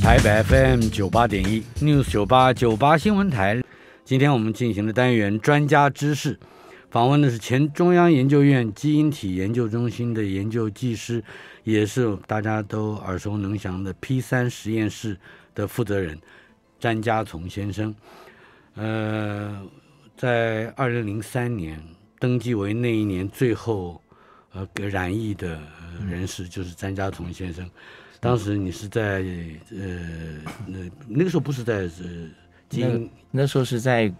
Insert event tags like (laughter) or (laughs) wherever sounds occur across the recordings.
台北 FM 九八点一 News 九八九八新闻台，今天我们进行的单元专家知识，访问的是前中央研究院基因体研究中心的研究技师，也是大家都耳熟能详的 P 三实验室的负责人詹家从先生。呃，在二零零三年登记为那一年最后呃给染疫的人士，就是詹家从先生。当时你是在呃那那个时候不是在呃，那那时候是在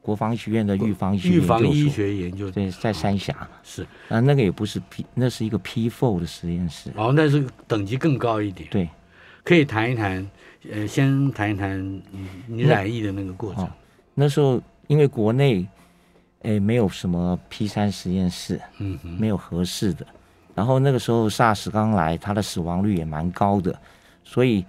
国防学院的预防预防医学研究对，在三峡是啊那个也不是 P 那是一个 P four 的实验室哦那是等级更高一点对可以谈一谈呃先谈一谈你你染疫的那个过程那时候因为国内哎没有什么 P 三实验室嗯没有合适的。然后那个时候 SARS 刚来，它的死亡率也蛮高的，所以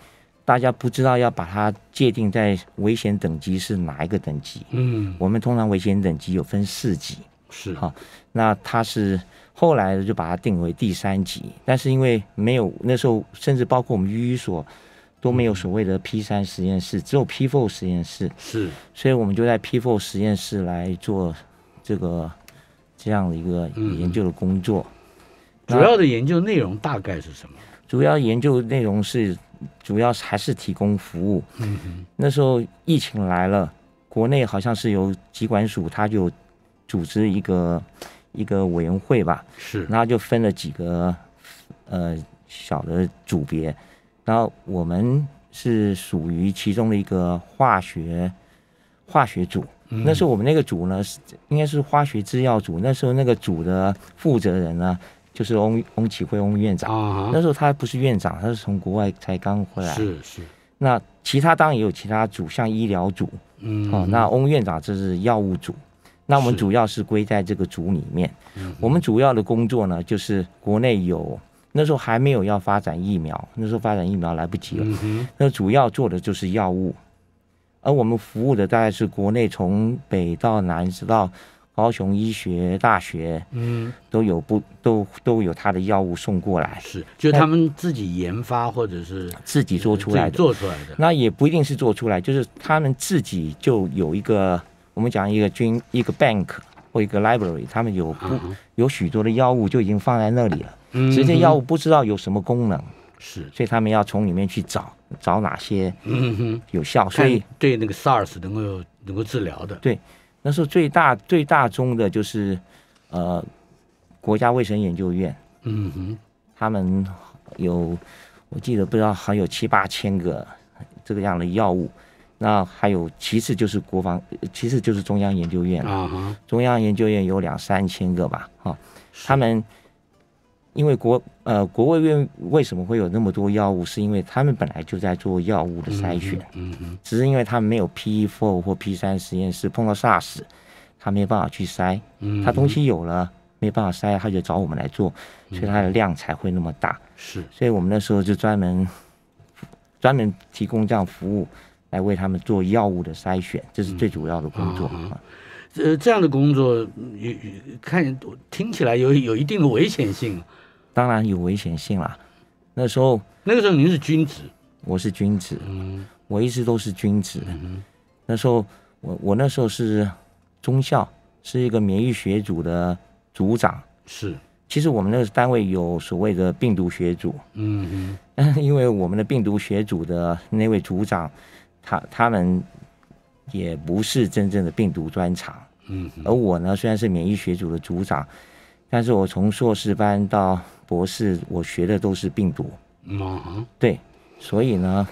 大家不知道要把它界定在危险等级是哪一个等级。嗯，我们通常危险等级有分四级。是哈，那它是后来就把它定为第三级，但是因为没有那时候，甚至包括我们医所都没有所谓的 P 三实验室，只有 P four 实验室。是，所以我们就在 P four 实验室来做这个这样的一个研究的工作。主要的研究内容大概是什么？主要研究内容是，主要还是提供服务。那时候疫情来了，国内好像是由疾管署，他就组织一个一个委员会吧，是，然后就分了几个呃小的组别，然后我们是属于其中的一个化学化学组。那时候我们那个组呢，是应该是化学制药组。那时候那个组的负责人呢？就是翁翁启辉翁院长，那时候他不是院长，他是从国外才刚回来。是是。那其他当然也有其他组，像医疗组，嗯，哦，那翁院长这是药物组。那我们主要是归在这个组里面。我们主要的工作呢，就是国内有那时候还没有要发展疫苗，那时候发展疫苗来不及了。嗯那主要做的就是药物，而我们服务的大概是国内从北到南，直到。高雄医学大学，嗯，都有不都都有他的药物送过来，是就他们自己研发或者是自己做出来的，做出来的那也不一定是做出来，就是他们自己就有一个我们讲一个军一个 bank 或一个 library，他们有不有许多的药物就已经放在那里了，这药物不知道有什么功能，是所以他们要从里面去找找哪些有效，所以对那个 SARS 能够能够治疗的，对。那时候最大最大宗的就是，呃，国家卫生研究院，嗯哼，他们有，我记得不知道还有七八千个这个样的药物，那还有其次就是国防，其次就是中央研究院，啊中央研究院有两三千个吧，啊，他们。因为国呃国卫院为什么会有那么多药物？是因为他们本来就在做药物的筛选，只是因为他们没有 P four 或 P 三实验室，碰到 SARS，他没有办法去筛，他东西有了没有办法筛，他就找我们来做，所以它的量才会那么大。是，所以我们那时候就专门专门提供这样服务来为他们做药物的筛选，这是最主要的工作。呃，这样的工作有有看听起来有有一定的危险性。当然有危险性啦，那时候那个时候您是君子，我是君子，嗯，我一直都是君子。那时候我我那时候是中校，是一个免疫学组的组长。是，其实我们那个单位有所谓的病毒学组，嗯嗯，(laughs) 因为我们的病毒学组的那位组长，他他们也不是真正的病毒专长，嗯，而我呢虽然是免疫学组的组长，但是我从硕士班到博士，我学的都是病毒，对，所以呢，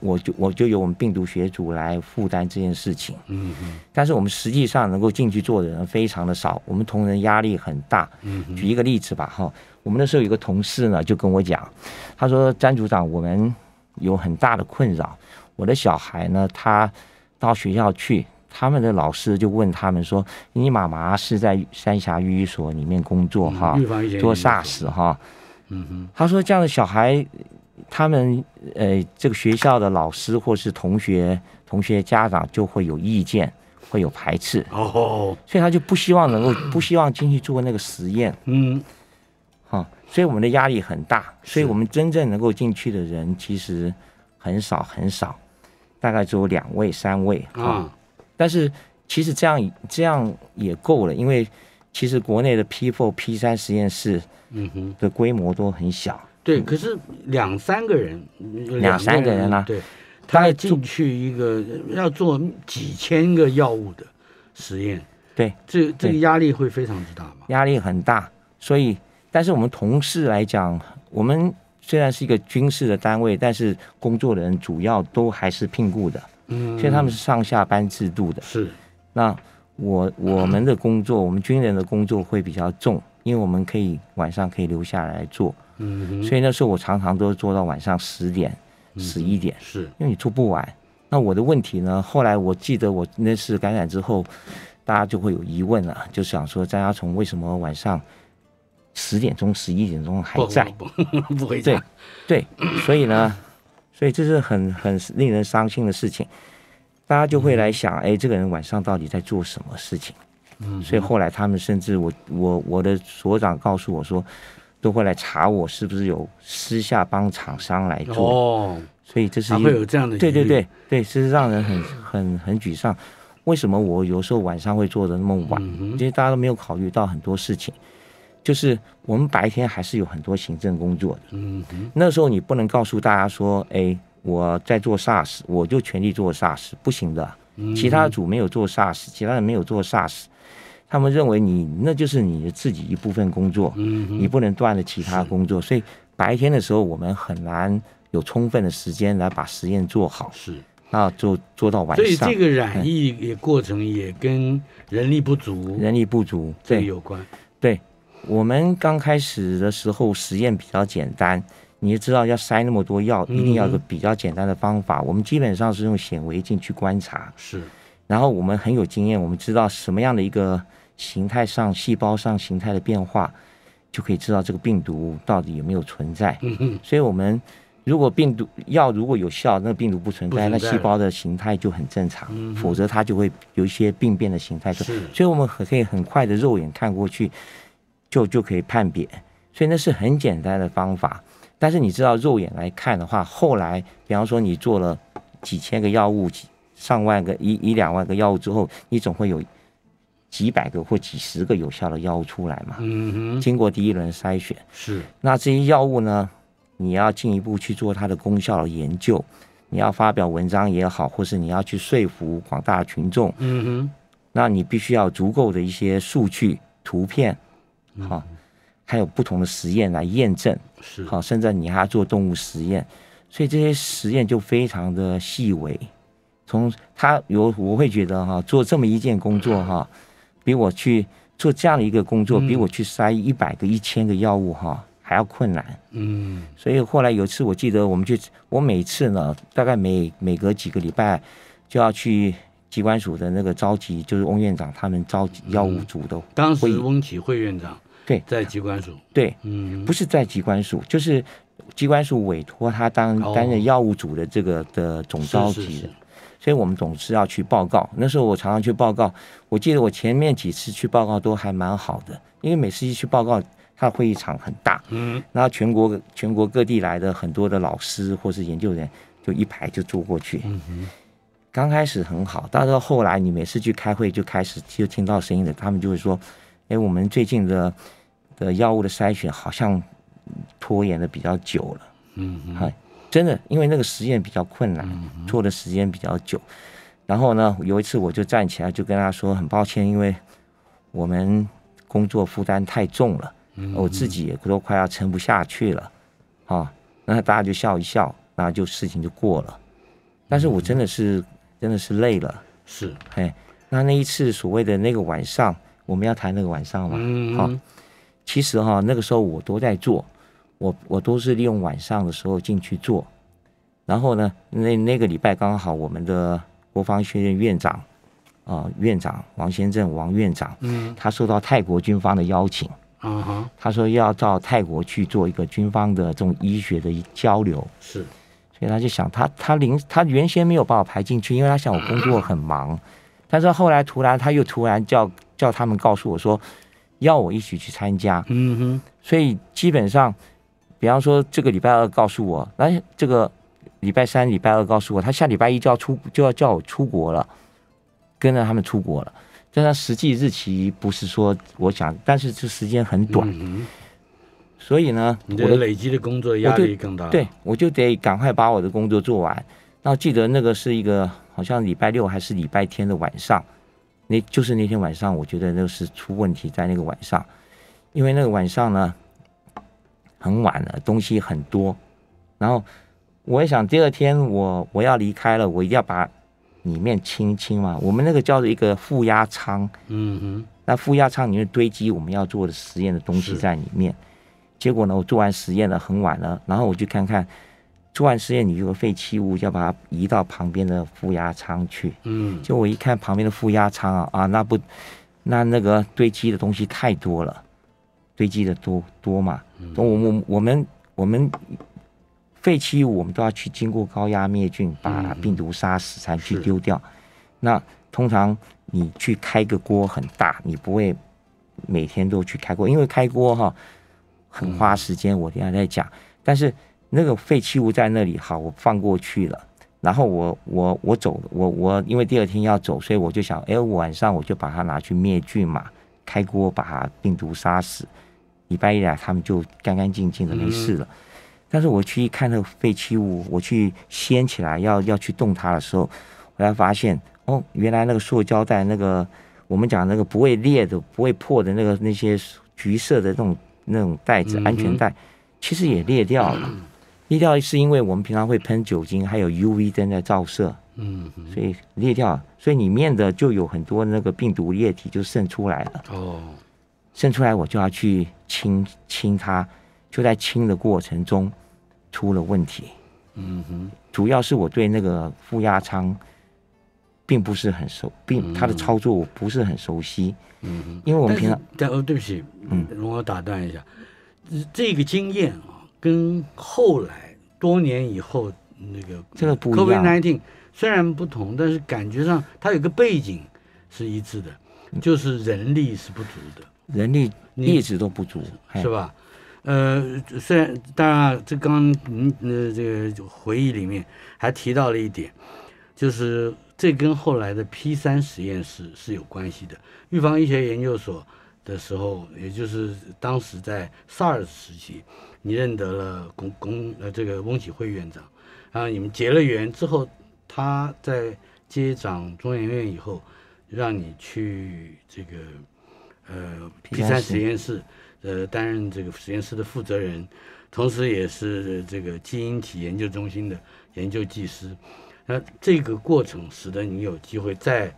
我就我就由我们病毒学组来负担这件事情。嗯嗯，但是我们实际上能够进去做的人非常的少，我们同仁压力很大。嗯，举一个例子吧，哈，我们那时候有个同事呢就跟我讲，他说：“詹组长，我们有很大的困扰，我的小孩呢，他到学校去。”他们的老师就问他们说：“你妈妈是在三峡寓所里面工作哈，做 SARS 哈。”嗯哼，他说：“这样的小孩，他们呃，这个学校的老师或是同学、同学家长就会有意见，会有排斥哦，所以他就不希望能够不希望进去做那个实验。”嗯，哈，所以我们的压力很大，所以我们真正能够进去的人其实很少很少，大概只有两位、三位啊。但是其实这样这样也够了，因为其实国内的 P4、P3 实验室嗯哼，的规模都很小。对，可是两三个人，两三个人啊，对，他进去一个要做几千个药物的实验，对，这这个压力会非常之大嘛？压力很大，所以但是我们同事来讲，我们虽然是一个军事的单位，但是工作的人主要都还是聘雇的。所以他们是上下班制度的，是。那我我们的工作，我们军人的工作会比较重，因为我们可以晚上可以留下来做。嗯。所以那时候我常常都做到晚上十点、十一点。是。因为你做不完。那我的问题呢？后来我记得我那次感染之后，大家就会有疑问了，就想说张亚聪为什么晚上十点钟、十一点钟还在不回家？对，所以呢。所以这是很很令人伤心的事情，大家就会来想，哎，这个人晚上到底在做什么事情？嗯，所以后来他们甚至我我我的所长告诉我说，都会来查我是不是有私下帮厂商来做。哦，所以这是会有这样的对对对对，其实让人很很很沮丧。为什么我有时候晚上会做的那么晚？其实大家都没有考虑到很多事情。就是我们白天还是有很多行政工作的。嗯，那时候你不能告诉大家说，哎，我在做 SaaS，我就全力做 SaaS，不行的。其他组没有做 SaaS，其他人没有做 SaaS，他们认为你那就是你自己一部分工作。嗯，你不能断了其他工作，所以白天的时候我们很难有充分的时间来把实验做好。是那就做到晚上。所以这个染疫也过程也跟人力不足、人力不足这有关。对。我们刚开始的时候实验比较简单，你知道要塞那么多药，一定要一个比较简单的方法。我们基本上是用显微镜去观察。是。然后我们很有经验，我们知道什么样的一个形态上、细胞上形态的变化，就可以知道这个病毒到底有没有存在。嗯嗯。所以，我们如果病毒药如果有效，那病毒不存在，那细胞的形态就很正常。否则，它就会有一些病变的形态。是。所以，我们可以很快的肉眼看过去。就就可以判别，所以那是很简单的方法。但是你知道，肉眼来看的话，后来，比方说你做了几千个药物、几上万个、一一两万个药物之后，你总会有几百个或几十个有效的药物出来嘛？嗯哼。经过第一轮筛选是。那这些药物呢？你要进一步去做它的功效的研究，你要发表文章也好，或是你要去说服广大群众。嗯哼。那你必须要足够的一些数据、图片。好，还有不同的实验来验证，是好，甚至你还要做动物实验，所以这些实验就非常的细微。从他有我会觉得哈，做这么一件工作哈，比我去做这样的一个工作，比我去筛一百个、一千个药物哈还要困难。嗯。所以后来有一次我记得我们去，我每次呢，大概每每隔几个礼拜就要去机关署的那个召集，就是翁院长他们召集药物组的。当时翁启慧院长。对，在机关署。对，嗯，不是在机关署，就是机关署委托他当担任药物组的这个的总召集的，所以我们总是要去报告。那时候我常常去报告，我记得我前面几次去报告都还蛮好的，因为每次一去报告，他会议场很大，嗯，然后全国全国各地来的很多的老师或是研究员就一排就坐过去。嗯哼，刚开始很好，但是后来你每次去开会就开始就听到声音了，他们就会说：“哎，我们最近的。”的药物的筛选好像拖延的比较久了，嗯，嗨，真的，因为那个实验比较困难，做的时间比较久。然后呢，有一次我就站起来就跟他说：“很抱歉，因为我们工作负担太重了，我自己也都快要撑不下去了。”啊，那大家就笑一笑，那就事情就过了。但是我真的是真的是累了，是，哎，那那一次所谓的那个晚上，我们要谈那个晚上嘛，嗯。其实哈，那个时候我都在做，我我都是利用晚上的时候进去做。然后呢，那那个礼拜刚好，我们的国防学院院长啊，院长王先正王院长，嗯，他受到泰国军方的邀请，嗯他说要到泰国去做一个军方的这种医学的交流，是，所以他就想他他临他原先没有把我排进去，因为他想我工作很忙，但是后来突然他又突然叫叫他们告诉我说。要我一起去参加，嗯哼，所以基本上，比方说这个礼拜二告诉我，来这个礼拜三、礼拜二告诉我，他下礼拜一就要出，就要叫我出国了，跟着他们出国了。但他实际日期不是说我想，但是这时间很短，所以呢，我的累积的工作压力更大，对，我就得赶快把我的工作做完。那记得那个是一个好像礼拜六还是礼拜天的晚上。那就是那天晚上，我觉得那是出问题在那个晚上，因为那个晚上呢很晚了，东西很多，然后我也想第二天我我要离开了，我一定要把里面清清嘛。我们那个叫做一个负压舱，嗯哼，那负压舱里面堆积我们要做的实验的东西在里面。结果呢，我做完实验了，很晚了，然后我去看看。做完实验，你有个废弃物，就要把它移到旁边的负压舱去。嗯，就我一看旁边的负压舱啊，啊，那不，那那个堆积的东西太多了，堆积的多多嘛。嗯，我我我们我们废弃物，我们都要去经过高压灭菌，把病毒杀死才去丢掉。那通常你去开个锅很大，你不会每天都去开锅，因为开锅哈很花时间。我等下再讲，但是。那个废弃物在那里，好，我放过去了。然后我我我走，我我因为第二天要走，所以我就想，哎，晚上我就把它拿去灭菌嘛，开锅把病毒杀死。礼拜一来，他们就干干净净的没事了。但是我去看那个废弃物，我去掀起来要要去动它的时候，我才发现，哦，原来那个塑胶袋，那个我们讲那个不会裂的、不会破的那个那些橘色的那种那种袋子，安全带，其实也裂掉了。(clears throat) 裂掉是因为我们平常会喷酒精，还有 U V 灯在照射，嗯，所以裂掉，所以里面的就有很多那个病毒液体就渗出来了，哦，渗出来我就要去清清它，就在清的过程中出了问题，嗯哼，主要是我对那个负压舱并不是很熟，并它的操作我不是很熟悉，嗯哼，因为我们平常，对，哦，对不起，嗯，容我打断一下，这个经验啊。跟后来多年以后那个，这个不一样。COVID-19 虽然不同，但是感觉上它有个背景是一致的，就是人力是不足的，人力一直都不足，是吧？呃，虽然当然，这刚您呃这个回忆里面还提到了一点，就是这跟后来的 P 三实验室是有关系的，预防医学研究所。的时候，也就是当时在萨尔时期，你认得了龚龚呃这个翁启辉院长，然后你们结了缘之后，他在接掌中研院以后，让你去这个呃 P 三实验室，呃担任这个实验室的负责人，同时也是这个基因体研究中心的研究技师，那这个过程使得你有机会再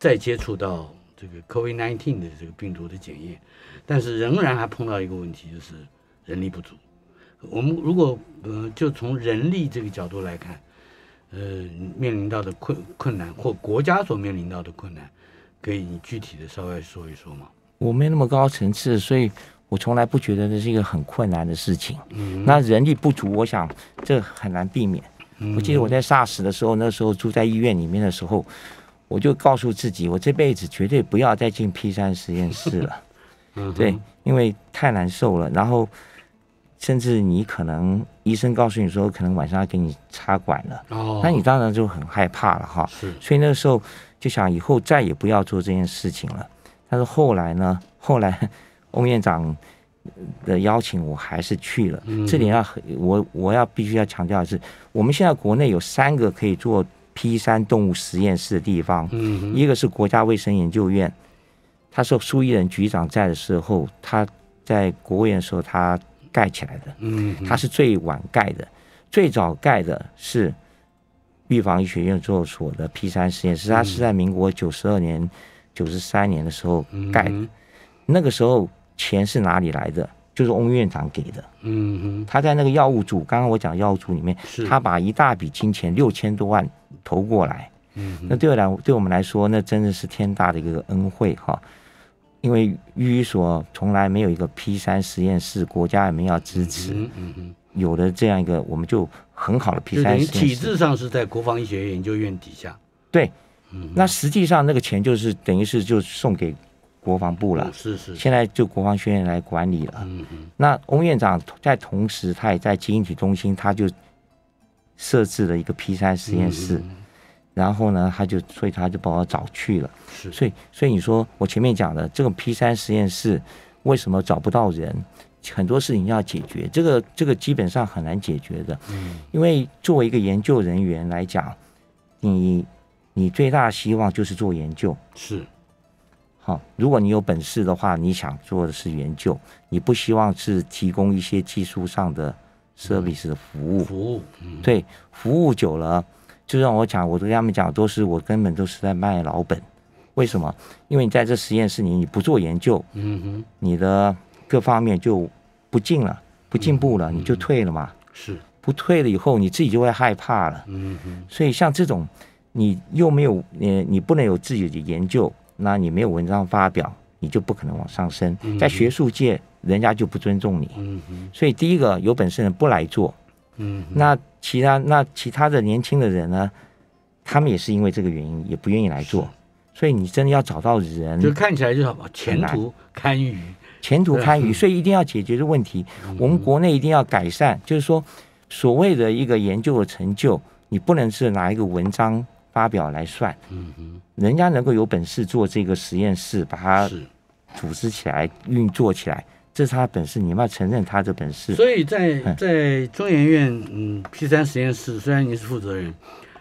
再接触到。这个 COVID-19 的这个病毒的检验，但是仍然还碰到一个问题，就是人力不足。我们如果呃，就从人力这个角度来看，呃，面临到的困困难或国家所面临到的困难，可以你具体的稍微说一说吗？我没那么高层次，所以我从来不觉得这是一个很困难的事情。嗯，那人力不足，我想这很难避免。我记得我在 SARS 的时候，那时候住在医院里面的时候。我就告诉自己，我这辈子绝对不要再进 P 三实验室了，(laughs) 对，因为太难受了。然后，甚至你可能医生告诉你说，可能晚上要给你插管了，哦，那你当然就很害怕了，哈。是，所以那个时候就想以后再也不要做这件事情了。但是后来呢，后来翁院长的邀请，我还是去了。这里要我我要必须要强调的是，我们现在国内有三个可以做。P 三动物实验室的地方，一个是国家卫生研究院，他是苏伊人局长在的时候，他在国务院时候他盖起来的，嗯，他是最晚盖的，最早盖的是预防医学院做所的 P 三实验室，他是在民国九十二年、九十三年的时候盖的，那个时候钱是哪里来的？就是翁院长给的，嗯哼，他在那个药物组，刚刚我讲药物组里面，他把一大笔金钱六千多万。投过来，嗯，那对我来，对我们来说，那真的是天大的一个恩惠哈。因为于所从来没有一个 P 三实验室，国家也没有支持，嗯嗯，有的这样一个，我们就很好的 P 三实验室。体制上是在国防医学研究院底下，对，嗯。那实际上那个钱就是等于是就送给国防部了，是是。现在就国防学院来管理了，嗯嗯。那翁院长在同时，他也在基因体中心，他就。设置了一个 P 三实验室，然后呢，他就所以他就把我找去了。是，所以所以你说我前面讲的这个 P 三实验室为什么找不到人，很多事情要解决，这个这个基本上很难解决的。嗯，因为作为一个研究人员来讲，你你最大的希望就是做研究。是，好，如果你有本事的话，你想做的是研究，你不希望是提供一些技术上的。service 服务，服务，对，服务久了，就像我讲，我都跟他们讲，都是我根本都是在卖老本。为什么？因为你在这实验室里，你不做研究，嗯哼，你的各方面就不进了，不进步了，你就退了嘛。是，不退了以后，你自己就会害怕了。嗯哼，所以像这种，你又没有，你你不能有自己的研究，那你没有文章发表，你就不可能往上升，在学术界。人家就不尊重你，嗯所以第一个有本事的不来做，嗯。那其他那其他的年轻的人呢？他们也是因为这个原因，也不愿意来做。所以你真的要找到人，就看起来就什么前途堪虞，前途堪虞。(laughs) 所以一定要解决的问题，我们国内一定要改善，就是说所谓的一个研究的成就，你不能是拿一个文章发表来算。嗯哼，人家能够有本事做这个实验室，把它组织起来、运作起来。这是他本事，你们要承认他这本事。所以在在中研院，嗯，P 三实验室虽然你是负责人，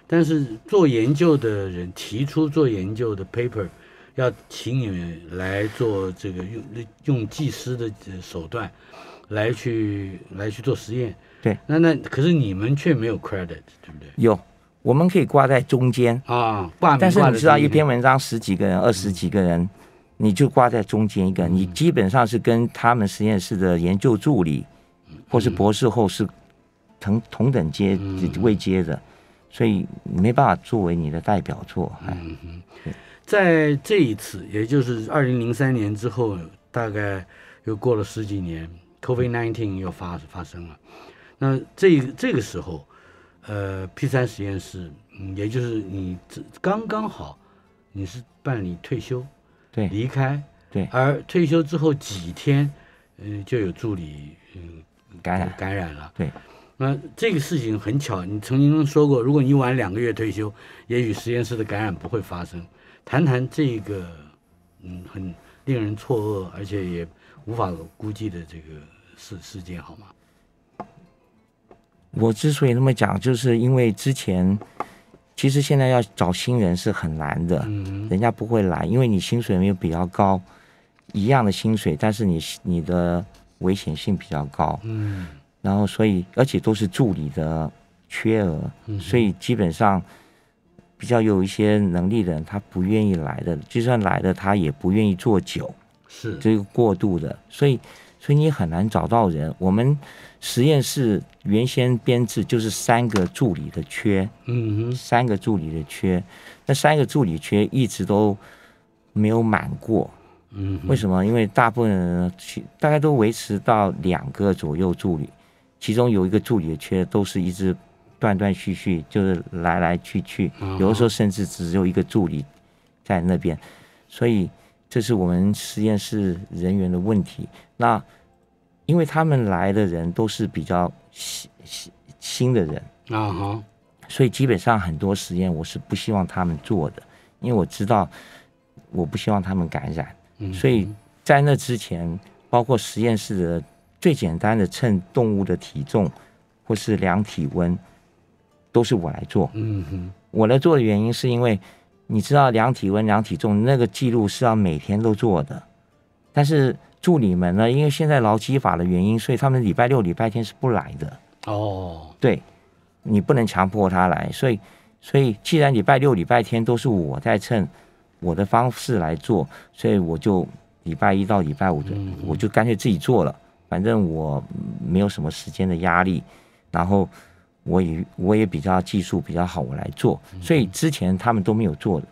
但是做研究的人提出做研究的 paper，要请你们来做这个用用技师的手段来去来去做实验。对。那那可是你们却没有 credit，对不对？有，我们可以挂在中间啊，挂但是你知道，一篇文章十几个人、二十几个人。你就挂在中间一个，你基本上是跟他们实验室的研究助理，或是博士后是同同等阶位阶的，所以没办法作为你的代表作。嗯在这一次，也就是二零零三年之后，大概又过了十几年，COVID nineteen 又发发生了。那这这个时候，呃，P 三实验室，也就是你刚刚好，你是办理退休。对，离开。对，而退休之后几天，嗯，就有助理，嗯，感染感染了。对，那这个事情很巧，你曾经说过，如果你晚两个月退休，也许实验室的感染不会发生。谈谈这个，嗯，很令人错愕，而且也无法估计的这个事事件，好吗？我之所以那么讲，就是因为之前。其实现在要找新人是很难的，人家不会来，因为你薪水没有比较高，一样的薪水，但是你你的危险性比较高，嗯，然后所以而且都是助理的缺额，所以基本上比较有一些能力的人，他不愿意来的，就算来的，他也不愿意做久，是这个过度的，所以。所以你很难找到人。我们实验室原先编制就是三个助理的缺，嗯哼，三个助理的缺，那三个助理缺一直都没有满过，嗯，为什么？因为大部分人去大概都维持到两个左右助理，其中有一个助理的缺都是一直断断续续，就是来来去去，有的时候甚至只有一个助理在那边，所以这是我们实验室人员的问题。那因为他们来的人都是比较新新新的人啊哈，所以基本上很多实验我是不希望他们做的，因为我知道我不希望他们感染，所以在那之前，包括实验室的最简单的称动物的体重或是量体温，都是我来做。嗯哼，我来做的原因是因为你知道量体温、量体重那个记录是要每天都做的，但是。助理们呢？因为现在劳基法的原因，所以他们礼拜六、礼拜天是不来的。哦，对，你不能强迫他来。所以，所以既然礼拜六、礼拜天都是我在趁我的方式来做，所以我就礼拜一到礼拜五的，我就干脆自己做了。反正我没有什么时间的压力，然后我也我也比较技术比较好，我来做。所以之前他们都没有做的，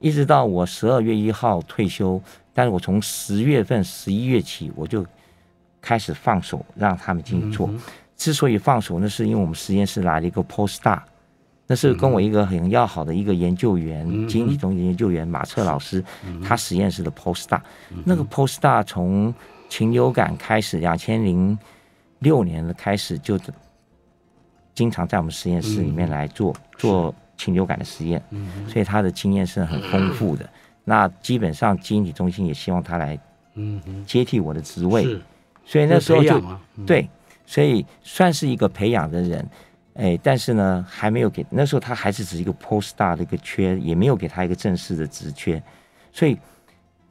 一直到我十二月一号退休。但是我从十月份、十一月起，我就开始放手让他们进去做。之所以放手，那是因为我们实验室来了一个 post doc，那是跟我一个很要好的一个研究员，经济中心研究员马策老师，他实验室的 post doc。那个 post doc 从禽流感开始，两千零六年的开始就经常在我们实验室里面来做做禽流感的实验，所以他的经验是很丰富的。那基本上，经体中心也希望他来嗯，接替我的职位，所以那时候就对，所以算是一个培养的人，哎，但是呢，还没有给那时候他还是只是一个 post star 的一个缺，也没有给他一个正式的职缺，所以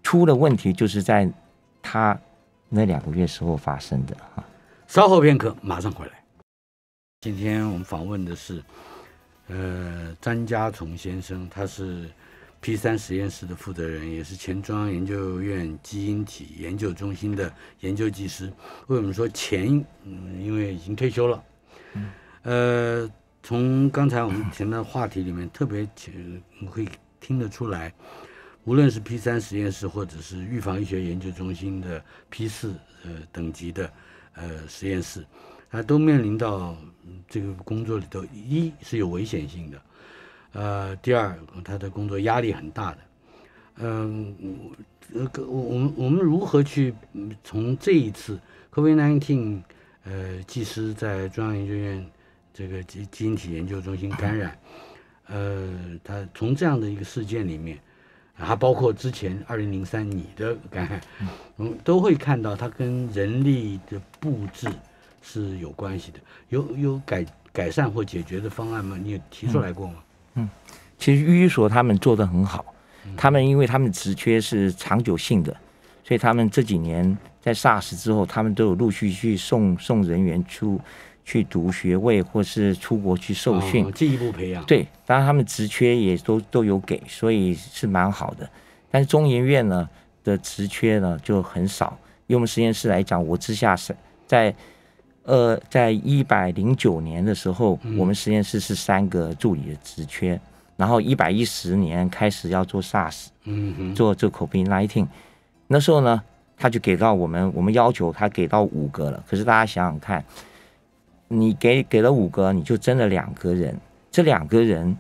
出了问题就是在他那两个月时候发生的稍后片刻，马上回来。今天我们访问的是呃，詹家崇先生，他是。P 三实验室的负责人，也是钱庄研究院基因体研究中心的研究技师。为什么说钱？嗯，因为已经退休了。呃，从刚才我们面的话题里面，特别，请们可以听得出来，无论是 P 三实验室，或者是预防医学研究中心的 P 四呃等级的呃实验室，它都面临到这个工作里头，一是有危险性的。呃，第二，他的工作压力很大的。嗯，呃，我我们我们如何去从这一次 COVID-19，呃，技师在中央研究院这个基基因体研究中心感染，呃，他从这样的一个事件里面，还包括之前二零零三你的感染，我们都会看到它跟人力的布置是有关系的。有有改改善或解决的方案吗？你有提出来过吗？嗯，其实医所他们做的很好，他们因为他们职缺是长久性的，所以他们这几年在 s a r s 之后，他们都有陆续去送送人员出去读学位，或是出国去受训，进一步培养。对，当然他们职缺也都都有给，所以是蛮好的。但是中研院呢的职缺呢就很少，用我们实验室来讲，我之下是在。呃，在一百零九年的时候，我们实验室是三个助理的职缺，然后一百一十年开始要做 SARS，嗯做做 COVID nineteen，那时候呢，他就给到我们，我们要求他给到五个了。可是大家想想看，你给给了五个，你就增了两个人，这两个人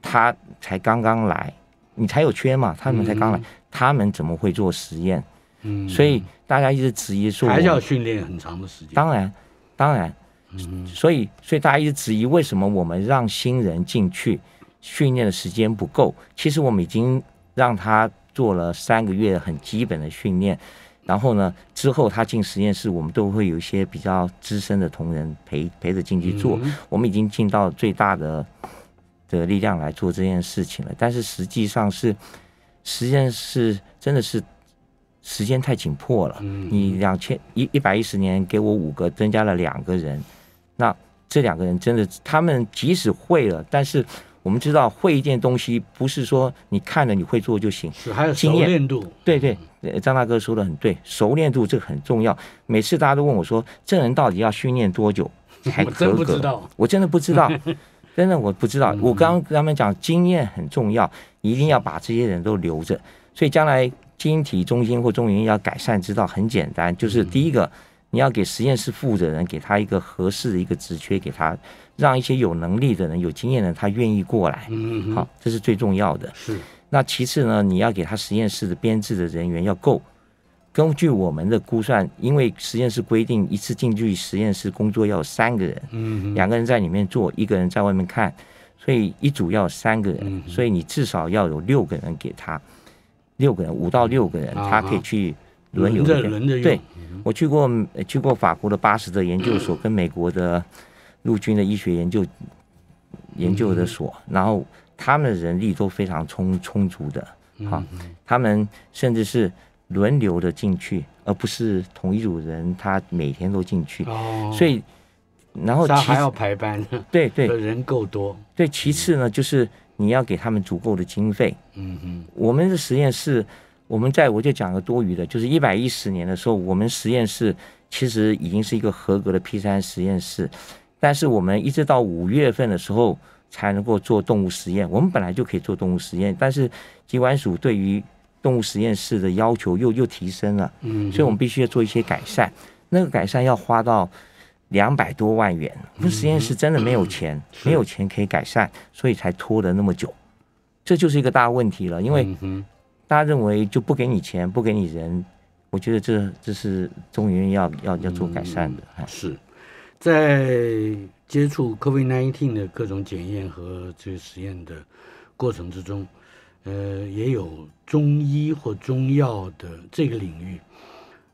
他才刚刚来，你才有缺嘛？他们才刚来，他们怎么会做实验？嗯，所以大家一直质疑说，还是要训练很长的时间。当然，当然，所以所以大家一直质疑为什么我们让新人进去训练的时间不够。其实我们已经让他做了三个月很基本的训练，然后呢，之后他进实验室，我们都会有一些比较资深的同仁陪陪着进去做。我们已经尽到最大的的力量来做这件事情了，但是实际上是实验室真的。是时间太紧迫了，你两千一一百一十年给我五个，增加了两个人，那这两个人真的，他们即使会了，但是我们知道会一件东西，不是说你看了你会做就行，是还有熟练度。对对，张大哥说的很对，熟练度这很重要。每次大家都问我说，这人到底要训练多久 (laughs) 才合格？我真的不知道，(laughs) 真的我不知道。我刚刚跟他们讲，经验很重要，一定要把这些人都留着，所以将来。新体中心或中心要改善之道很简单，就是第一个，你要给实验室负责人给他一个合适的一个职缺，给他让一些有能力的人、有经验的他愿意过来，好，这是最重要的。是。那其次呢，你要给他实验室的编制的人员要够。根据我们的估算，因为实验室规定一次进去实验室工作要有三个人，嗯，两个人在里面做，一个人在外面看，所以一组要有三个人，所以你至少要有六个人给他。六个人，五到六个人，他可以去轮流的。对，我去过，去过法国的巴斯德研究所，跟美国的陆军的医学研究研究的所，然后他们的人力都非常充充足的，啊，他们甚至是轮流的进去，而不是同一组人，他每天都进去。哦，所以然后他还要排班。对对，(laughs) 人够多。对，其次呢就是。你要给他们足够的经费。嗯嗯，我们的实验室，我们在我就讲个多余的，就是一百一十年的时候，我们实验室其实已经是一个合格的 P 三实验室，但是我们一直到五月份的时候才能够做动物实验。我们本来就可以做动物实验，但是机关署对于动物实验室的要求又又提升了，嗯，所以我们必须要做一些改善。那个改善要花到。两百多万元，我们实验室真的没有钱，没有钱可以改善，所以才拖了那么久，这就是一个大问题了。因为大家认为就不给你钱，不给你人，我觉得这这是中医要要要做改善的。是在接触 COVID-19 的各种检验和这个实验的过程之中，呃，也有中医或中药的这个领域，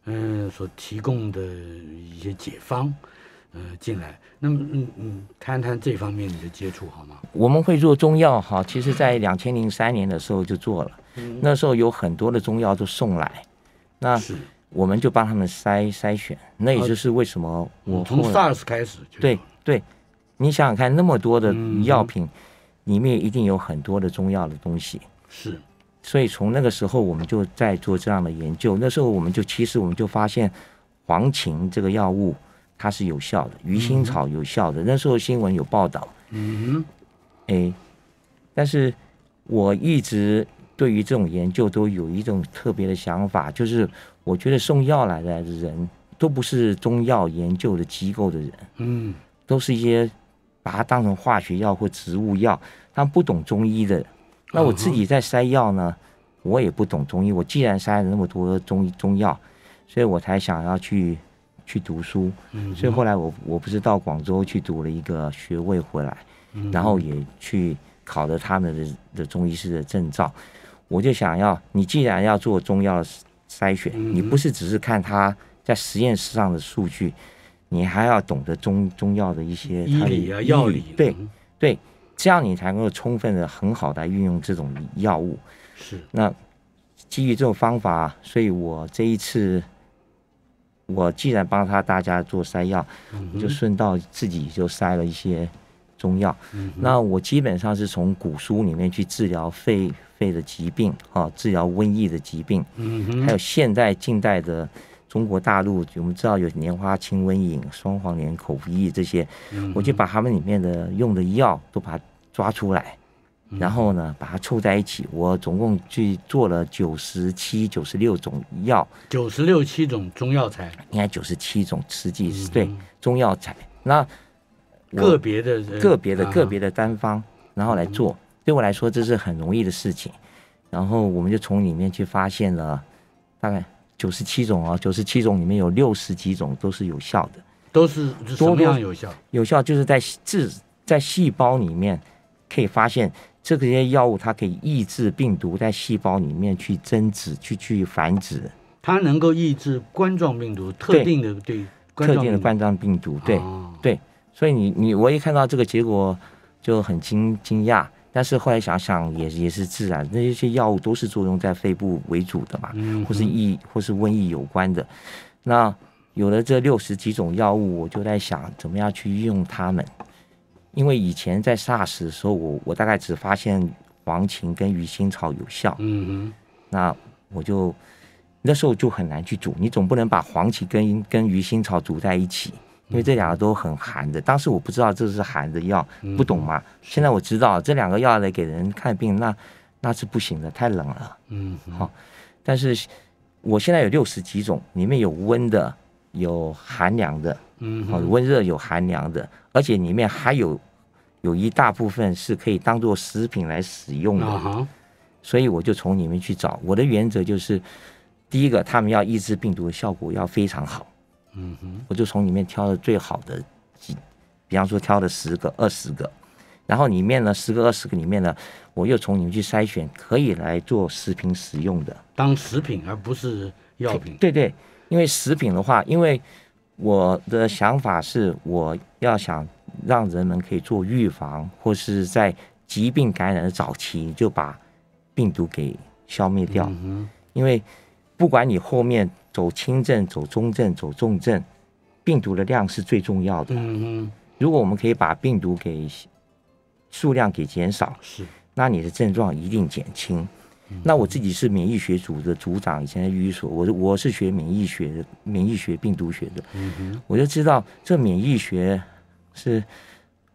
嗯，所提供的一些解方。呃，进来，那么，嗯嗯，谈谈这方面你的接触好吗？我们会做中药哈，其实在两千零三年的时候就做了，那时候有很多的中药都送来，那我们就帮他们筛筛选，那也就是为什么我从 stars 开始，就对对，你想想看，那么多的药品，里面一定有很多的中药的东西，是，所以从那个时候我们就在做这样的研究，那时候我们就其实我们就发现黄芩这个药物。它是有效的，鱼腥草有效的。那时候新闻有报道。嗯。哎，但是我一直对于这种研究都有一种特别的想法，就是我觉得送药来的人都不是中药研究的机构的人。嗯。都是一些把它当成化学药或植物药，他们不懂中医的。那我自己在筛药呢，我也不懂中医。我既然筛了那么多中医中药，所以我才想要去。去读书，所以后来我我不是到广州去读了一个学位回来，然后也去考了他们的的中医师的证照。我就想要，你既然要做中药筛选，你不是只是看他在实验室上的数据，你还要懂得中中药的一些医理啊、药理，对对，这样你才能够充分的很好的运用这种药物。是那基于这种方法，所以我这一次。我既然帮他大家做筛药，就顺道自己就筛了一些中药。那我基本上是从古书里面去治疗肺肺的疾病啊，治疗瘟疫的疾病。嗯还有现代近代的中国大陆，我们知道有莲花清瘟饮、双黄连口服液这些，我就把他们里面的用的药都把它抓出来。然后呢，把它凑在一起。我总共去做了九十七、九十六种药，九十六七种中药材，应该九十七种实际是对中药材。那个别的人，个别的、个别的单方，然后来做，对我来说这是很容易的事情。然后我们就从里面去发现了大概九十七种哦，九十七种里面有六十几种都是有效的，都是什么样有效？有效就是在自，在细胞里面可以发现。这些药物它可以抑制病毒在细胞里面去增殖、去去繁殖，它能够抑制冠状病毒特定的对特定的冠状病毒，对对。所以你你我一看到这个结果就很惊惊讶，但是后来想想也也是自然，那一些药物都是作用在肺部为主的嘛，或是疫或是瘟疫有关的。那有了这六十几种药物，我就在想怎么样去运用它们。因为以前在 SARS 的时候，我我大概只发现黄芩跟鱼腥草有效。嗯哼，那我就那时候就很难去煮，你总不能把黄芩跟跟鱼腥草煮在一起，因为这两个都很寒的。当时我不知道这是寒的药，不懂嘛。现在我知道这两个药来给人看病，那那是不行的，太冷了。嗯，好，但是我现在有六十几种，里面有温的。有寒凉的，嗯，温热有寒凉的，而且里面还有有一大部分是可以当做食品来使用的，所以我就从里面去找。我的原则就是，第一个，他们要抑制病毒的效果要非常好，嗯哼，我就从里面挑了最好的几，比方说挑了十个、二十个，然后里面呢，十个、二十个里面呢，我又从里面去筛选可以来做食品使用的，当食品而不是药品，对对。因为食品的话，因为我的想法是，我要想让人们可以做预防，或是在疾病感染的早期就把病毒给消灭掉。嗯因为不管你后面走轻症、走中症、走重症，病毒的量是最重要的。嗯如果我们可以把病毒给数量给减少，是，那你的症状一定减轻。那我自己是免疫学组的组长，以前在医所，我我是学免疫学的，免疫学病毒学的，我就知道这免疫学是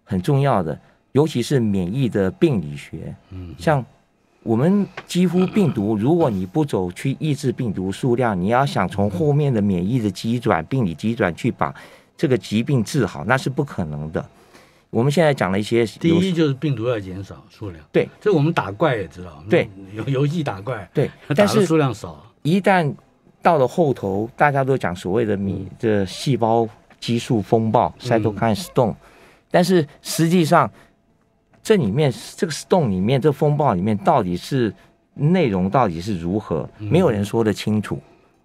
很重要的，尤其是免疫的病理学。像我们几乎病毒，如果你不走去抑制病毒数量，你要想从后面的免疫的机转、病理机转去把这个疾病治好，那是不可能的。我们现在讲了一些，第一就是病毒要减少数量。对，这我们打怪也知道。对，游游戏打怪，对，(laughs) 但是数量少。一旦到了后头，大家都讲所谓的米的细胞激素风暴，stone。但是实际上这里面这个 n e 里面这风暴里面到底是内容到底是如何，没有人说得清楚。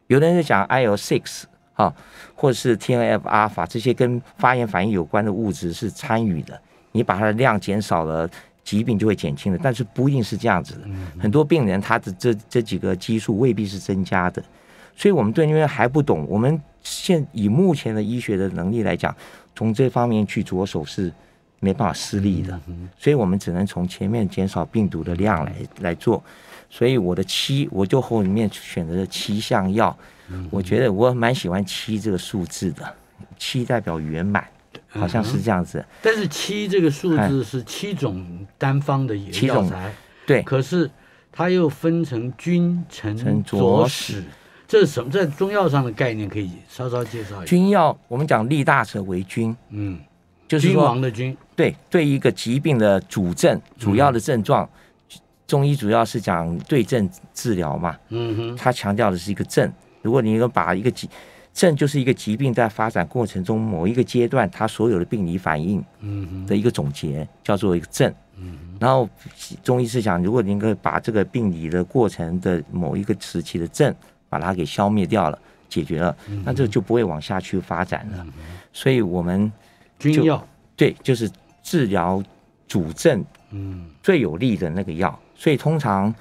有的人讲 IO six。啊，或者是 TNF 阿尔法这些跟发炎反应有关的物质是参与的，你把它的量减少了，疾病就会减轻了。但是不一定是这样子的，很多病人他的这这几个激素未必是增加的，所以我们对那边还不懂，我们现以目前的医学的能力来讲，从这方面去着手是没办法施力的，所以我们只能从前面减少病毒的量来来做。所以我的七，我就后面选择的七项药，我觉得我蛮喜欢七这个数字的，七代表圆满，好像是这样子。但是七这个数字是七种单方的药药材，对。可是它又分成君、臣、佐使，这是什么？在中药上的概念可以稍稍介绍一下。君药，我们讲利大者为君，嗯，就是君王的君，对，对一个疾病的主症、主要的症状。中医主要是讲对症治疗嘛，嗯哼，它强调的是一个症。如果你能把一个疾症，就是一个疾病在发展过程中某一个阶段，它所有的病理反应，嗯哼，的一个总结叫做一个症，嗯然后中医是讲，如果你能够把这个病理的过程的某一个时期的症，把它给消灭掉了，解决了，那这就不会往下去发展了。所以我们君药对，就是治疗主症，嗯，最有力的那个药。所以通常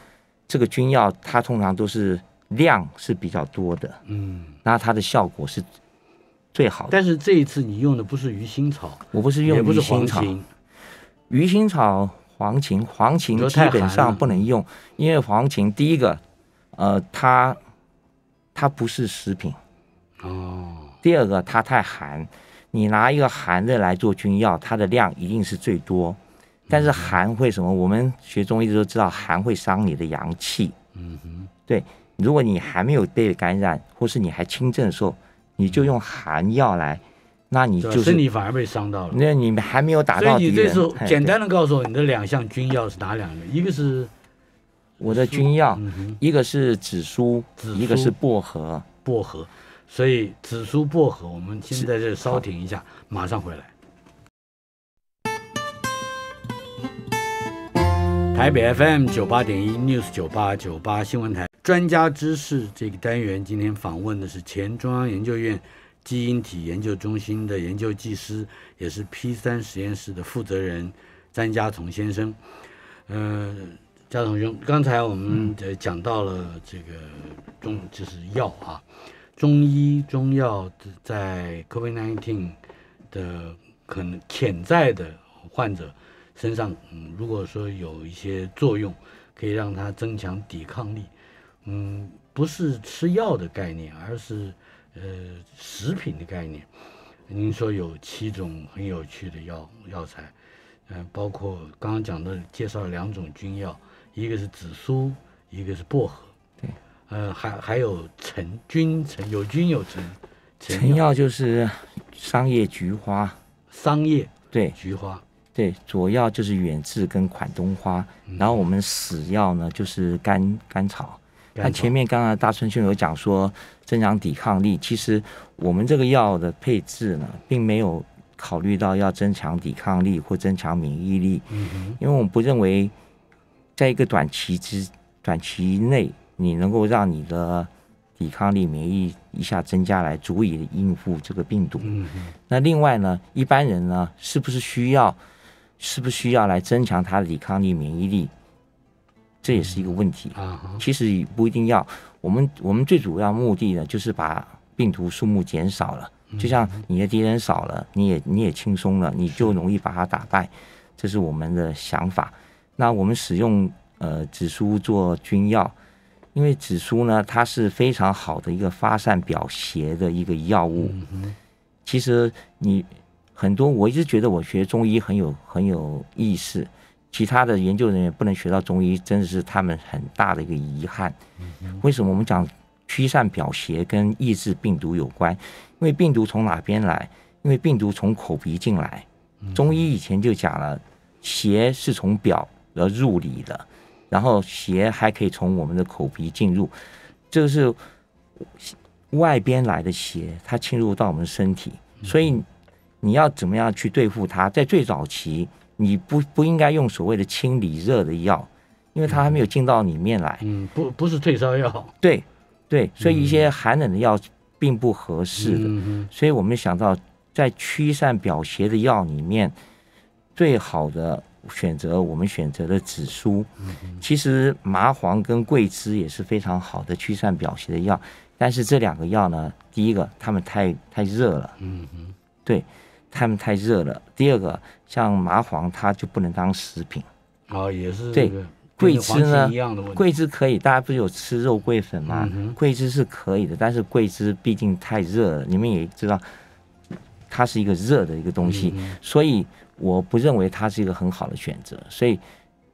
这个菌药，它通常都是量是比较多的，嗯，那它的效果是最好的。但是这一次你用的不是鱼腥草，我不是用鱼腥草，鱼腥草、黄芩、黄芩基本上不能用，因为黄芩第一个，呃，它它不是食品哦，第二个它太寒，你拿一个寒的来做菌药，它的量一定是最多。但是寒会什么？我们学中医都知道，寒会伤你的阳气。嗯哼，对。如果你还没有被感染，或是你还轻症的时候，你就用寒药来，那你就是身体反而被伤到了。那你还没有打到，所以你这时候简单的告诉我，你的两项军药是哪两个？一个是我的军药，一个是紫苏，一个是薄荷。薄荷。所以紫苏薄荷，我们现在这稍停一下，马上回来。台北 FM 九八点一，News 九八九八新闻台，专家知识这个单元，今天访问的是前中央研究院基因体研究中心的研究技师，也是 P 三实验室的负责人詹家从先生。嗯，家彤兄，刚才我们呃讲到了这个中就是药啊，中医中药在 COVID-19 的可能潜在的患者。身上，嗯，如果说有一些作用，可以让它增强抵抗力，嗯，不是吃药的概念，而是呃，食品的概念。您说有七种很有趣的药药材，嗯，包括刚刚讲的介绍了两种菌药，一个是紫苏，一个是薄荷，对，呃，还还有陈菌陈有菌有陈，陈药就是商业菊花，商业对菊花。对，主药就是远志跟款冬花，然后我们死药呢就是甘甘草。那前面刚刚大春兄有讲说增强抵抗力，其实我们这个药的配置呢，并没有考虑到要增强抵抗力或增强免疫力，因为我不认为在一个短期之短期内，你能够让你的抵抗力、免疫一下增加来足以应付这个病毒。那另外呢，一般人呢是不是需要？是不需要来增强它的抵抗力、免疫力，这也是一个问题啊。其实不一定要。我们我们最主要目的呢，就是把病毒数目减少了，就像你的敌人少了，你也你也轻松了，你就容易把它打败。这是我们的想法。那我们使用呃紫苏做军药，因为紫苏呢，它是非常好的一个发散表邪的一个药物。其实你。很多我一直觉得我学中医很有很有意思，其他的研究人员不能学到中医，真的是他们很大的一个遗憾。为什么我们讲驱散表邪跟抑制病毒有关？因为病毒从哪边来？因为病毒从口鼻进来。中医以前就讲了，邪是从表而入里的，然后邪还可以从我们的口鼻进入，这是外边来的邪，它侵入到我们身体，所以。你要怎么样去对付它？在最早期，你不不应该用所谓的清理热的药，因为它还没有进到里面来。嗯，不，不是退烧药。对，对，所以一些寒冷的药并不合适的。所以，我们想到在驱散表邪的药里面，最好的选择我们选择的紫苏。其实麻黄跟桂枝也是非常好的驱散表邪的药，但是这两个药呢，第一个它们太太热了。嗯哼，对。他们太热了。第二个，像麻黄，它就不能当食品。啊，也是对。桂枝呢？桂枝可以，大家不是有吃肉桂粉吗？桂枝是可以的，但是桂枝毕竟太热了，你们也知道，它是一个热的一个东西，所以我不认为它是一个很好的选择。所以，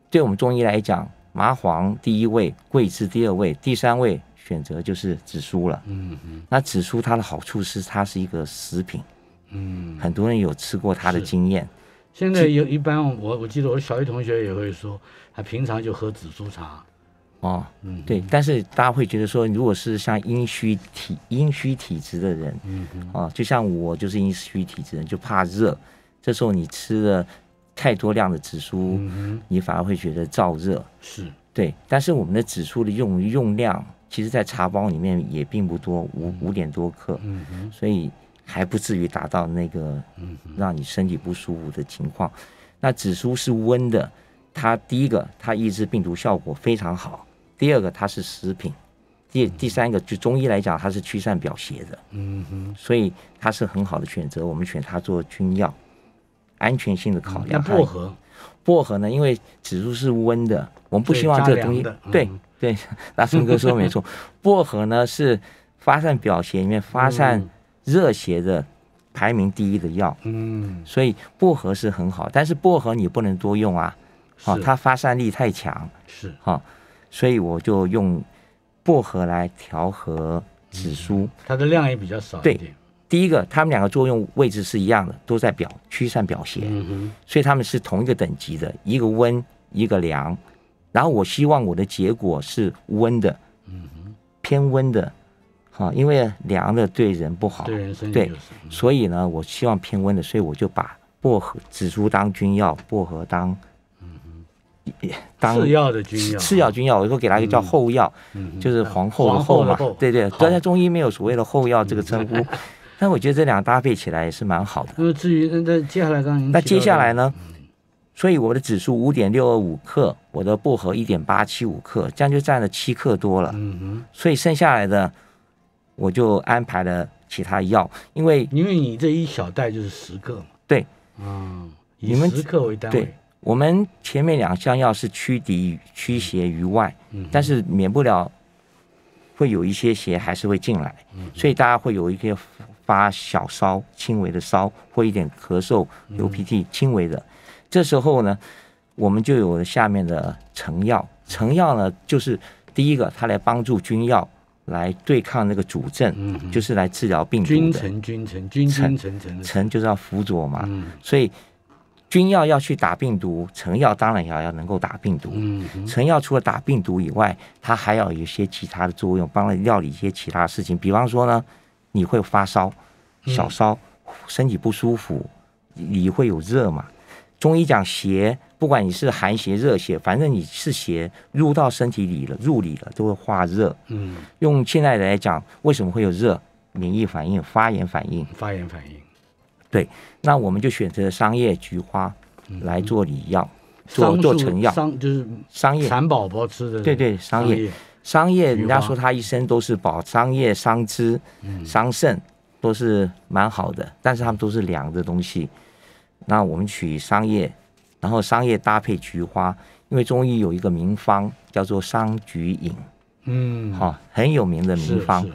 对我们中医来讲，麻黄第一位，桂枝第二位，第三位选择就是紫苏了。嗯嗯，那紫苏它的好处是，它是一个食品。嗯，很多人有吃过他的经验。现在有一般，我我记得我小一同学也会说，他平常就喝紫苏茶，哦，嗯，对。但是大家会觉得说，如果是像阴虚体阴虚体质的人，嗯嗯，哦，就像我就是阴虚体质人，就怕热。这时候你吃了太多量的紫苏，嗯你反而会觉得燥热，是对。但是我们的紫苏的用用量，其实在茶包里面也并不多，五五点多克，嗯哼，所以。还不至于达到那个让你身体不舒服的情况。那紫苏是温的，它第一个它抑制病毒效果非常好，第二个它是食品，第第三个就中医来讲它是驱散表邪的，嗯哼，所以它是很好的选择。我们选它做君药，安全性的考量。薄荷，薄荷呢？因为紫苏是温的，我们不希望这个东西。对对，那 (laughs) 春哥说没错，(laughs) 薄荷呢是发散表邪，里面发散。热邪的排名第一的药，嗯，所以薄荷是很好，但是薄荷你不能多用啊，啊，它发散力太强，是哈，所以我就用薄荷来调和紫苏，它的量也比较少一点。第一个，它们两个作用位置是一样的，都在表，驱散表邪，嗯、所以它们是同一个等级的，一个温，一个凉，然后我希望我的结果是温的，嗯哼，偏温的。啊，因为凉的对人不好，对人身体对，所以呢，我希望偏温的，所以我就把薄荷、紫苏当君药，薄荷当嗯嗯当次要的君药，次要君药，我说给它一个叫后药，嗯就是皇后后嘛，对对，但在中医没有所谓的后药这个称呼，但我觉得这两个搭配起来也是蛮好的。那至于那那接下来刚那接下来呢？所以我的紫苏五点六二五克，我的薄荷一点八七五克，这样就占了七克多了，嗯哼，所以剩下来的。我就安排了其他药，因为因为你这一小袋就是十克嘛，对，嗯，以十克为单位。我们前面两项药是驱敌驱邪于外，但是免不了会有一些邪还是会进来，所以大家会有一些发小烧、轻微的烧或一点咳嗽、流鼻涕、轻微的。这时候呢，我们就有了下面的成药。成药呢，就是第一个，它来帮助君药。来对抗那个主症，就是来治疗病毒的。君臣君臣君臣臣，臣就是要辅佐嘛。所以，君药要去打病毒，臣药当然也要能够打病毒。臣药除了打病毒以外，它还要有一些其他的作用，帮了料理一些其他事情。比方说呢，你会发烧、小烧，身体不舒服，你会有热嘛？中医讲邪，不管你是寒邪、热邪，反正你是邪入到身体里了，入里了都会化热。嗯，用现在来讲，为什么会有热？免疫反应、发炎反应。发炎反应。对，那我们就选择桑叶、菊花来做理药，做做成药。桑就是桑叶。蚕宝宝吃的。对对，桑叶。桑叶，人家说他一生都是保桑叶、桑枝、桑葚都是蛮好的，但是他们都是凉的东西。那我们取桑叶，然后桑叶搭配菊花，因为中医有一个名方叫做桑菊饮，嗯，哈，很有名的名方。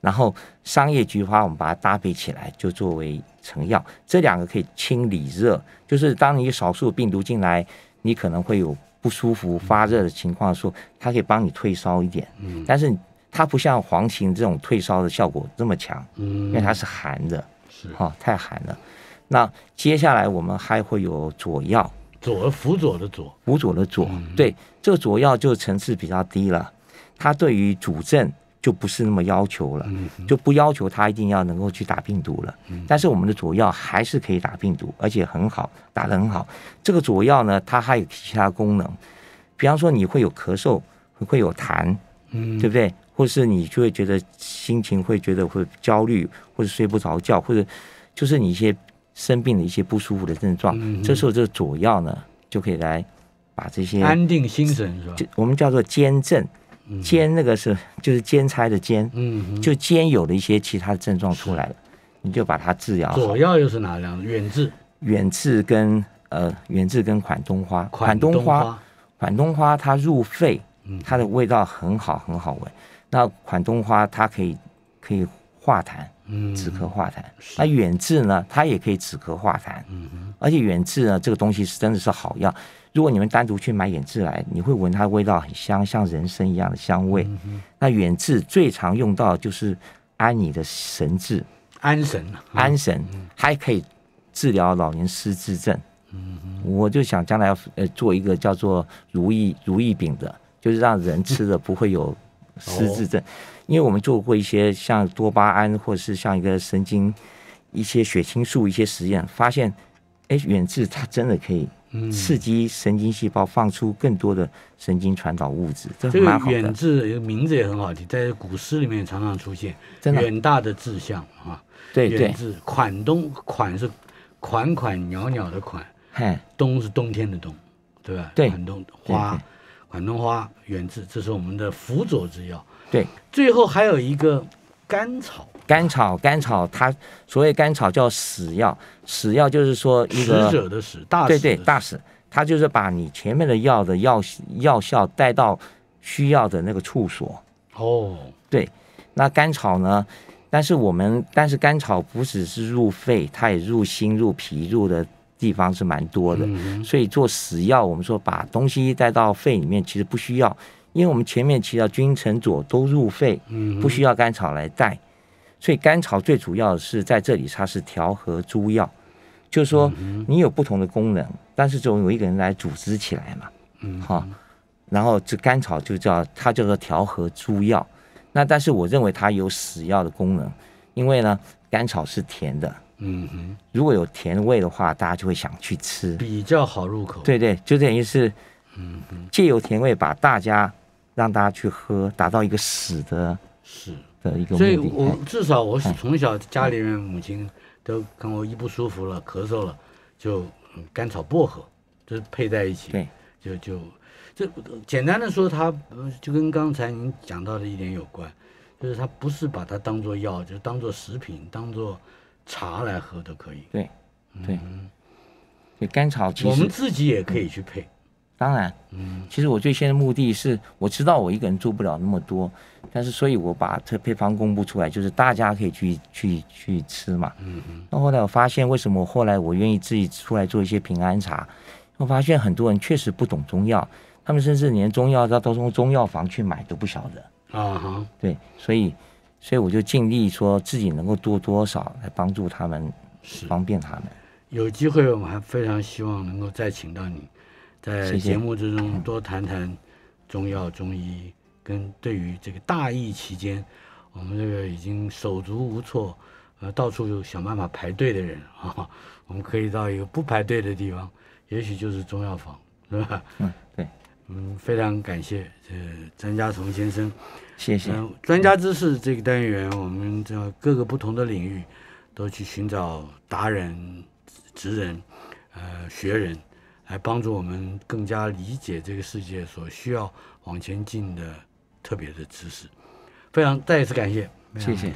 然后桑叶菊花我们把它搭配起来，就作为成药，这两个可以清理热，就是当你少数病毒进来，你可能会有不舒服、发热的情况的时候，它可以帮你退烧一点。嗯，但是它不像黄芩这种退烧的效果这么强，嗯，因为它是寒的，是哈，太寒了。那接下来我们还会有佐药，佐辅佐的佐，辅佐的佐，对，这个佐药就层次比较低了，它对于主症就不是那么要求了，就不要求它一定要能够去打病毒了。但是我们的佐药还是可以打病毒，而且很好，打得很好。这个佐药呢，它还有其他功能，比方说你会有咳嗽，会有痰，嗯，对不对？或是你就会觉得心情会觉得会焦虑，或者睡不着觉，或者就是你一些。生病的一些不舒服的症状，这时候这佐药呢，就可以来把这些安定心神是吧？我们叫做兼症，兼那个是就是兼差的兼，嗯，就兼有的一些其他的症状出来了，你就把它治疗。佐药又是哪两种？远志、远志跟呃，远志跟款冬花。款冬花，款冬花它入肺，它的味道很好，很好闻。那款冬花它可以可以化痰。止咳化痰。那远志呢？它也可以止咳化痰。嗯而且远志呢，这个东西是真的是好药。如果你们单独去买远志来，你会闻它味道很香，像人参一样的香味。嗯那远志最常用到就是安你的神志，安神。安神还可以治疗老年失智症。嗯我就想将来要呃做一个叫做如意如意饼的，就是让人吃了不会有失智症。因为我们做过一些像多巴胺，或者是像一个神经一些血清素一些实验，发现哎远志它真的可以刺激神经细胞放出更多的神经传导物质，这蛮好的。远志名字也很好听，在古诗里面也常常出现，真的远大的志向啊。对对，远志款冬款是款款袅袅的款，冬是冬天的冬，对吧？对，款冬花款冬花远志，这是我们的辅佐之药。对，最后还有一个甘草，甘草，甘草，它所谓甘草叫死药，死药就是说一个死者的死，大对对，大死，它就是把你前面的药的药药效带到需要的那个处所。哦，对，那甘草呢？但是我们，但是甘草不只是入肺，它也入心、入脾、入的地方是蛮多的。所以做死药，我们说把东西带到肺里面，其实不需要。因为我们前面提到君臣佐都入肺，不需要甘草来带，所以甘草最主要的是在这里，它是调和诸药，就是说你有不同的功能，但是总有一个人来组织起来嘛，哈，然后这甘草就叫它叫做调和诸药。那但是我认为它有死药的功能，因为呢甘草是甜的，嗯哼，如果有甜味的话，大家就会想去吃，比较好入口。对对，就等于是，嗯哼，借由甜味把大家。让大家去喝，达到一个死的，是的一个目的。所以我至少我是从小家里面母亲都跟我一不舒服了，咳嗽了，就甘草薄荷，就是配在一起。对，就就这简单的说，它就跟刚才您讲到的一点有关，就是它不是把它当做药，就当做食品，当做茶来喝都可以。对，对，对甘草其实我们自己也可以去配。当然，嗯，其实我最先的目的是，我知道我一个人做不了那么多，但是所以我把这配方公布出来，就是大家可以去去去吃嘛，嗯嗯。那后来我发现，为什么后来我愿意自己出来做一些平安茶？我发现很多人确实不懂中药，他们甚至连中药到到从中药房去买都不晓得啊哈。对，所以所以我就尽力说自己能够多多少来帮助他们，是方便他们。有机会，我们还非常希望能够再请到你。在节目之中多谈谈中药、中医，跟对于这个大疫期间，我们这个已经手足无措，呃，到处想办法排队的人啊，我们可以到一个不排队的地方，也许就是中药房，是吧？嗯，对，(laughs) 嗯，非常感谢这张嘉从先生，谢谢。专家知识这个单元，我们在各个不同的领域都去寻找达人、职人、呃，学人。来帮助我们更加理解这个世界所需要往前进的特别的知识，非常再一次感谢。谢谢。